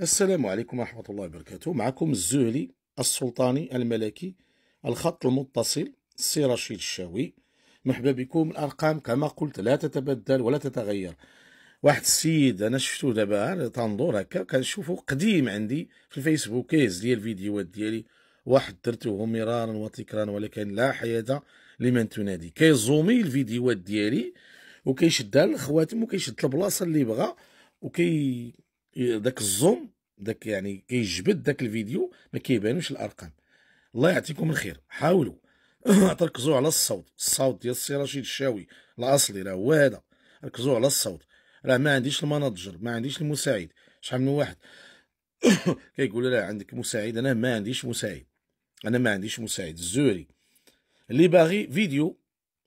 السلام عليكم ورحمة الله وبركاته معكم الزهلي السلطاني الملكي الخط المتصل السي رشيد الشاوي مرحبا بكم الأرقام كما قلت لا تتبدل ولا تتغير واحد السيد انا شفتو دابا تنظر هكا كنشوفو قديم عندي في الفيسبوك كيز ديال الفيديوهات ديالي واحد درته مرارا وتكرارا ولكن لا حياة لمن تنادي كيزومي الفيديوهات ديالي وكيشدها لخواتم وكيشد البلاصه اللي بغا وكي داك الزوم داك يعني كيجبد داك الفيديو ما كيبانوش الارقام الله يعطيكم الخير حاولوا تركزوا على الصوت الصوت ديال السي رشيد الشاوي الاصلي راه هو هذا ركزوا على الصوت راه ما عنديش المناجر ما عنديش المساعد شحال من واحد كيقول لا عندك مساعد انا ما عنديش مساعد انا ما عنديش مساعد الزوري اللي باغي فيديو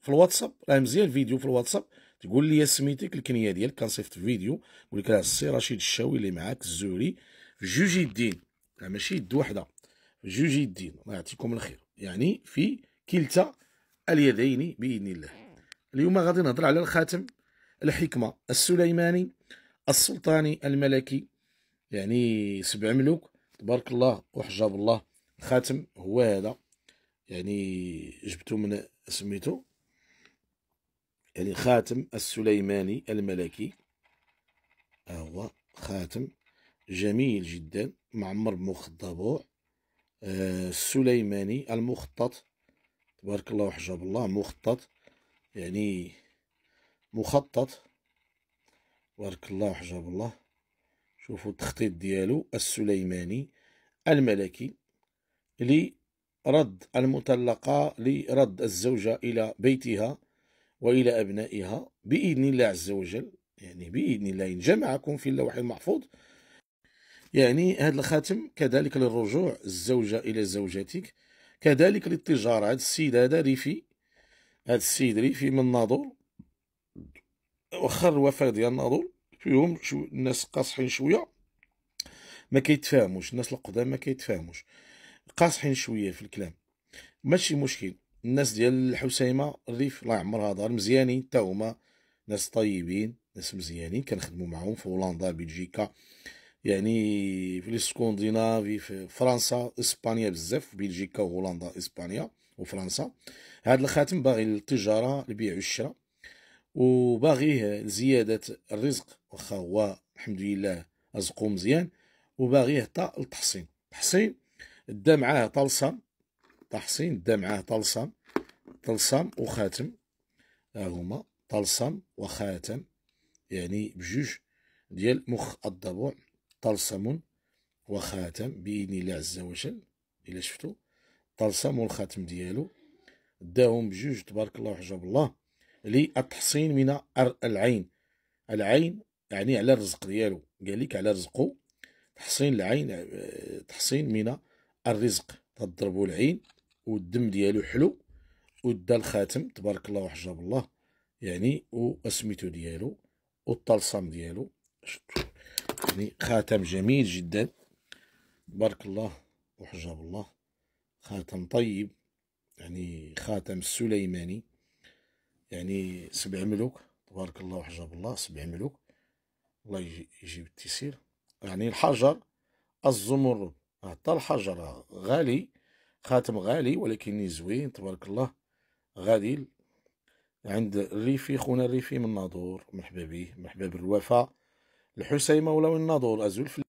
في الواتساب راه مزيان فيديو في الواتساب تقول لي سميتك الكنيه ديالك كنصيفط في فيديو نقول لك السي رشيد الشاوي اللي معاك الزوري في جوج الدين ماشي يد وحده في جوج الدين الله يعطيكم الخير يعني في كلتا اليدين باذن الله اليوم غادي نهضر على الخاتم الحكمه السليماني السلطاني الملكي يعني سبع ملوك تبارك الله وحجاب الله الخاتم هو هذا يعني جبتو من سميتو يعني خاتم السليماني الملكي ها هو خاتم جميل جدا معمر بمخ الضبوع آه السليماني المخطط تبارك الله وحجاب الله مخطط يعني مخطط تبارك الله وحجاب الله شوفوا التخطيط ديالو السليماني الملكي لرد المطلقة لرد الزوجة إلى بيتها وإلى أبنائها بإذن الله عز وجل يعني بإذن الله إن جمعكم في اللوح المحفوظ يعني هذا الخاتم كذلك للرجوع الزوجة إلى زوجتك كذلك للتجارة هذا السيد هذا ريفي هذا السيد ريفي من ناظور واخا الوفاة ديال ناظور فيهم شو الناس قاصحين شوية ما كيتفاهموش الناس القدام ما كيتفاهموش قاصحين شوية في الكلام ماشي مشكل الناس ديال الحسيمه الريف الله يعمرها دار مزيانين حتى هما ناس طيبين ناس مزيانين كنخدموا معاهم في هولندا بلجيكا يعني في الاسكندنافي في فرنسا اسبانيا بزاف بلجيكا وهولندا اسبانيا وفرنسا هذا الخاتم باغي للتجاره البيع والشراء وباغيه زياده الرزق واخا هو الحمد لله رزقه مزيان وباغيه حتى التحصين التحصين دا معاه طلسم تحصين دا معاه طلسم طلسم وخاتم ها هما طلسم وخاتم يعني بجوج ديال مخ الضبوع طلسم وخاتم باذن الله عز وجل الا شفتو طلسم والخاتم ديالو داهم بجوج تبارك الله وحجاب الله للتحصين من العين العين يعني على الرزق ديالو قال لك على رزقه تحصين العين آه، تحصين من الرزق تضربوا العين والدم ديالو حلو ودا الخاتم تبارك الله وحجاب الله يعني واسميتو ديالو والطلسم ديالو يعني خاتم جميل جدا تبارك الله وحجاب الله خاتم طيب يعني خاتم سليماني يعني سبع ملوك تبارك الله وحجاب الله سبع ملوك الله يجيب التيسير يعني الحجر الزمرد حتى الحجر غالي خاتم غالي ولكن زوين تبارك الله غالي عند الريفي خونا الريفي من ناظور مرحبا به مرحبا بالوفاء الحسيمه ولو الناظور ازول